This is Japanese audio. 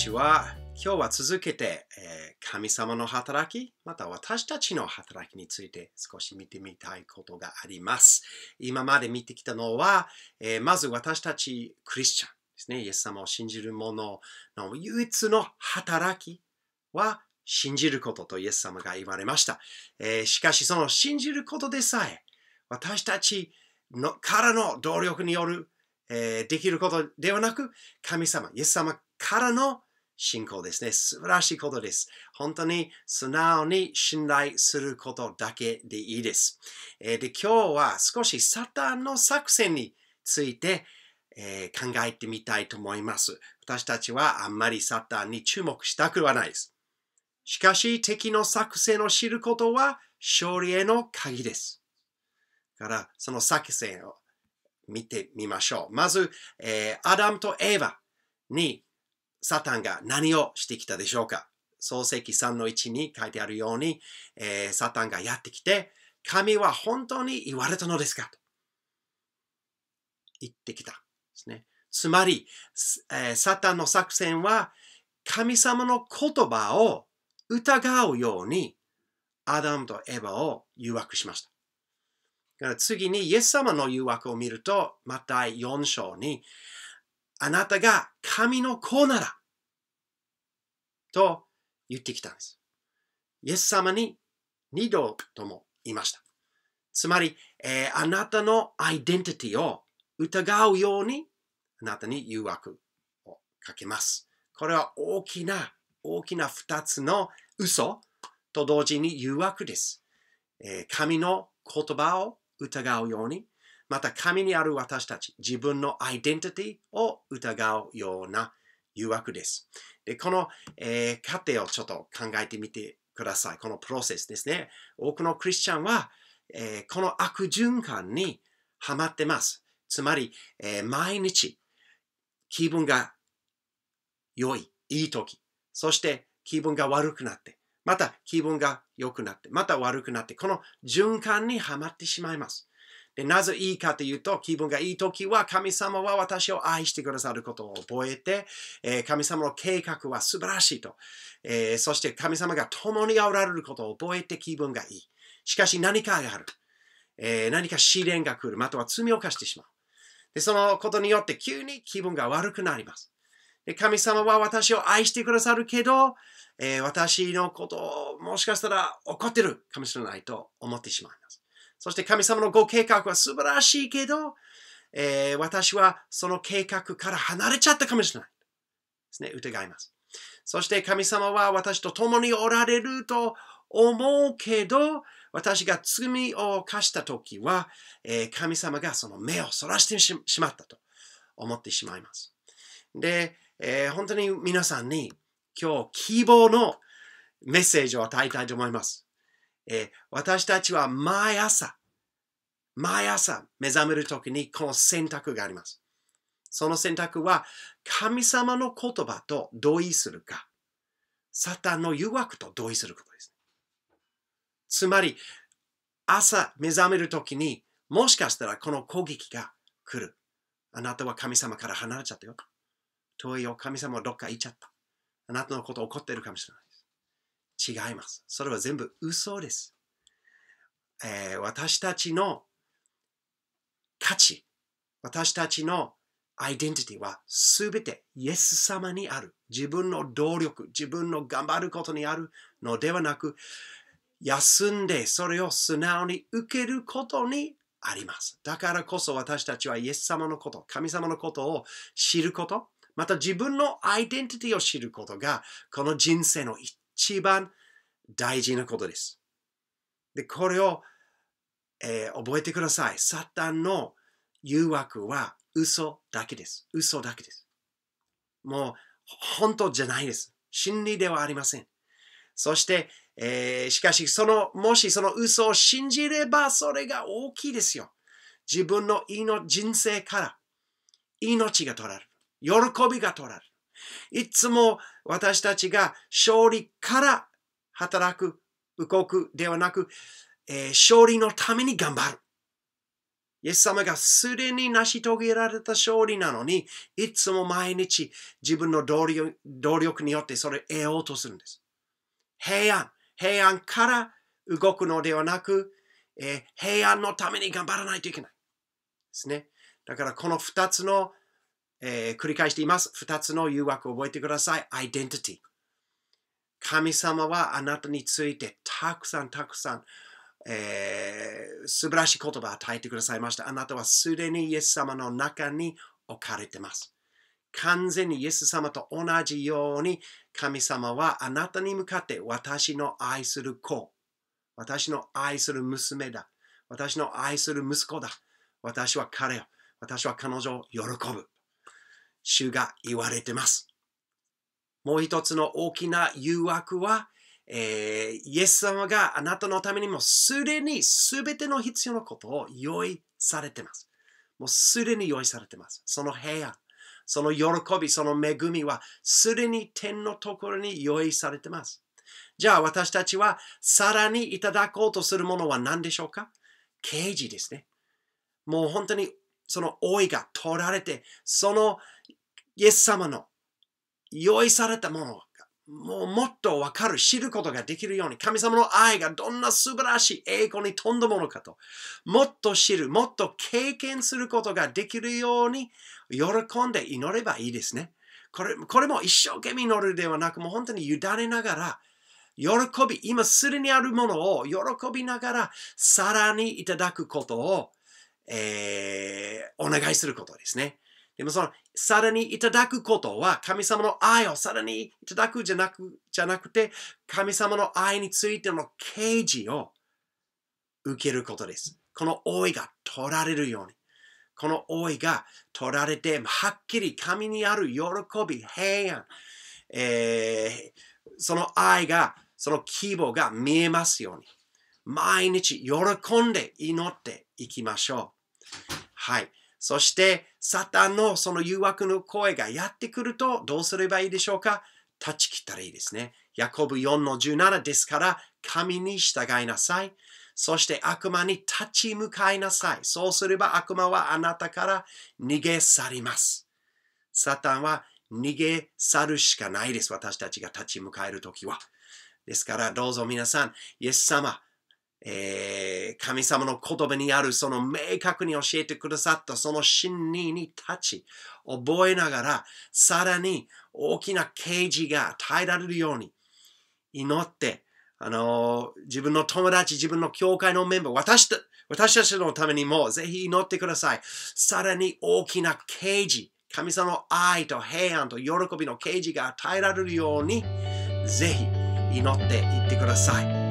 ちは。今日は続けて、えー、神様の働き、また私たちの働きについて少し見てみたいことがあります。今まで見てきたのは、えー、まず私たちクリスチャンですね。イエス様を信じる者の唯一の働きは信じることとイエス様が言われました。えー、しかしその信じることでさえ、私たちのからの動力による、えできることではなく、神様、イエス様からの信仰ですね。素晴らしいことです。本当に素直に信頼することだけでいいです。えー、で今日は少しサタンの作戦について、えー、考えてみたいと思います。私たちはあんまりサタンに注目したくはないです。しかし敵の作戦を知ることは勝利への鍵です。だからその作戦を見てみましょう。まず、えー、アダムとエヴァにサタンが何をしてきたでしょうか創世記3の1に書いてあるように、えー、サタンがやってきて、神は本当に言われたのですかと言ってきた。ですね。つまり、えー、サタンの作戦は、神様の言葉を疑うように、アダムとエヴァを誘惑しました。から次に、イエス様の誘惑を見ると、また4章に、あなたが神の子なら、と言ってきたんです。イエス様に二度とも言いました。つまり、えー、あなたのアイデンティティを疑うように、あなたに誘惑をかけます。これは大きな、大きな二つの嘘と同時に誘惑です。えー、神の言葉を疑うようにまた神にある私たち、自分のアイデンティティを疑うような誘惑です。でこの、えー、過程をちょっと考えてみてください。このプロセスですね。多くのクリスチャンは、えー、この悪循環にはまってます。つまり、えー、毎日気分が良い、いい時、そして気分が悪くなって、また気分が良くなって、また悪くなって、この循環にはまってしまいます。でなぜいいかというと、気分がいい時は神様は私を愛してくださることを覚えて、え神様の計画は素晴らしいと、えそして神様が共におられることを覚えて気分がいい。しかし何かがある。え何か試練が来る。または罪を犯してしまう。でそのことによって急に気分が悪くなります。で神様は私を愛してくださるけど、え私のことをもしかしたら怒ってるかもしれないと思ってしまいます。そして神様のご計画は素晴らしいけど、えー、私はその計画から離れちゃったかもしれない。ですね、疑います。そして神様は私と共におられると思うけど、私が罪を犯した時は、えー、神様がその目をそらしてしまったと思ってしまいます。で、えー、本当に皆さんに今日希望のメッセージを与えたいと思います。えー、私たちは毎朝、毎朝目覚めるときにこの選択があります。その選択は神様の言葉と同意するか、サタンの誘惑と同意することです。つまり、朝目覚めるときにもしかしたらこの攻撃が来る。あなたは神様から離れちゃったよ。遠いよ。神様はどっか行っちゃった。あなたのこと怒ってるかもしれない。違います。それは全部嘘です。えー、私たちの価値、私たちのアイデンティティはすべてイエス様にある。自分の動力、自分の頑張ることにあるのではなく、休んでそれを素直に受けることにあります。だからこそ私たちはイエス様のこと、神様のことを知ること、また自分のアイデンティティを知ることが、この人生の一一番大事なことです。で、これを、えー、覚えてください。サタンの誘惑は嘘だけです。嘘だけです。もう本当じゃないです。真理ではありません。そして、えー、しかし、その、もしその嘘を信じれば、それが大きいですよ。自分のの人生から命が取られる。喜びが取られる。いつも私たちが勝利から働く、動くではなく、えー、勝利のために頑張る。イエス様がすでに成し遂げられた勝利なのに、いつも毎日自分の動力によってそれを得ようとするんです。平安、平安から動くのではなく、えー、平安のために頑張らないといけない。ですね。だからこの2つのえー、繰り返しています。二つの誘惑を覚えてください。アイデンティティ。神様はあなたについてたくさんたくさん、えー、素晴らしい言葉を与えてくださいました。あなたはすでにイエス様の中に置かれてます。完全にイエス様と同じように神様はあなたに向かって私の愛する子、私の愛する娘だ、私の愛する息子だ、私は彼を、私は彼女を喜ぶ。主が言われてます。もう一つの大きな誘惑は、えー、イエス様があなたのためにもすでに全ての必要なことを用意されてます。もうすでに用意されてます。その部屋、その喜び、その恵みはすでに天のところに用意されてます。じゃあ私たちはさらにいただこうとするものは何でしょうか刑事ですね。もう本当にその老いが取られて、そのイエス様の用意されたものもうもっとわかる、知ることができるように、神様の愛がどんな素晴らしい栄光に富んだものかと、もっと知る、もっと経験することができるように、喜んで祈ればいいですね。これこれも一生懸命祈るではなく、もう本当に委ねながら、喜び、今すでにあるものを喜びながら、さらにいただくことを、えー、お願いすることですね。でもその、さらにいただくことは、神様の愛をさらにいただくじゃなく、じゃなくて、神様の愛についての啓示を受けることです。この老いが取られるように。この老いが取られて、はっきり神にある喜び、平安、えー、その愛が、その規模が見えますように。毎日喜んで祈っていきましょう。はい。そして、サタンのその誘惑の声がやってくると、どうすればいいでしょうか断ち切ったらいいですね。ヤコブ4の17ですから、神に従いなさい。そして悪魔に立ち向かいなさい。そうすれば悪魔はあなたから逃げ去ります。サタンは逃げ去るしかないです。私たちが立ち向かえるときは。ですから、どうぞ皆さん、イエス様、えー、神様の言葉にあるその明確に教えてくださったその真理に立ち、覚えながら、さらに大きな啓示が耐えられるように祈って、あのー、自分の友達、自分の教会のメンバー、私た私たちのためにもぜひ祈ってください。さらに大きな啓示、神様の愛と平安と喜びの啓示が与えられるように、ぜひ祈っていってください。